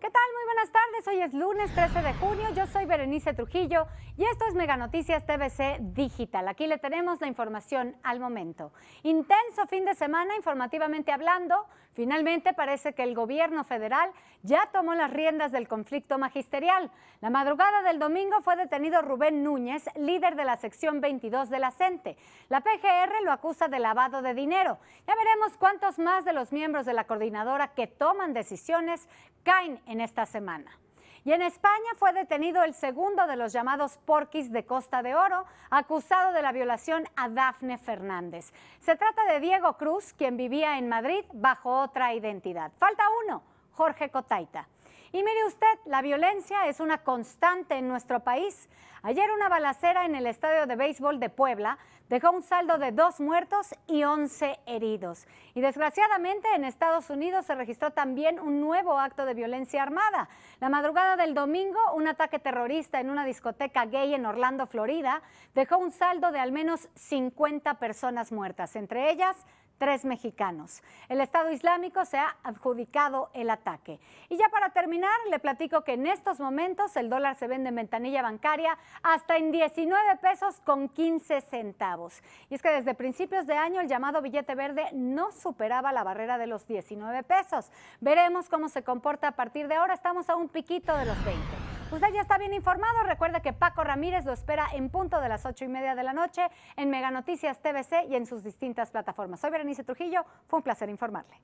¿Qué tal? Muy buenas tardes. Hoy es lunes 13 de junio. Yo soy Berenice Trujillo y esto es Mega Noticias TVC Digital. Aquí le tenemos la información al momento. Intenso fin de semana informativamente hablando. Finalmente parece que el gobierno federal ya tomó las riendas del conflicto magisterial. La madrugada del domingo fue detenido Rubén Núñez, líder de la sección 22 de la CENTE. La PGR lo acusa de lavado de dinero. Ya veremos cuántos más de los miembros de la coordinadora que toman decisiones caen en esta semana. Y en España fue detenido el segundo de los llamados porquis de Costa de Oro, acusado de la violación a Dafne Fernández. Se trata de Diego Cruz, quien vivía en Madrid bajo otra identidad. Falta uno, Jorge Cotaita. Y mire usted, la violencia es una constante en nuestro país. Ayer una balacera en el estadio de béisbol de Puebla dejó un saldo de dos muertos y once heridos. Y desgraciadamente en Estados Unidos se registró también un nuevo acto de violencia armada. La madrugada del domingo, un ataque terrorista en una discoteca gay en Orlando, Florida, dejó un saldo de al menos 50 personas muertas, entre ellas tres mexicanos. El Estado Islámico se ha adjudicado el ataque. Y ya para terminar, le platico que en estos momentos el dólar se vende en ventanilla bancaria hasta en 19 pesos con 15 centavos. Y es que desde principios de año el llamado billete verde no superaba la barrera de los 19 pesos. Veremos cómo se comporta a partir de ahora. Estamos a un piquito de los 20. Usted pues ya está bien informado. Recuerde que Paco Ramírez lo espera en punto de las ocho y media de la noche en Meganoticias Noticias TVC y en sus distintas plataformas. Soy Berenice Trujillo. Fue un placer informarle.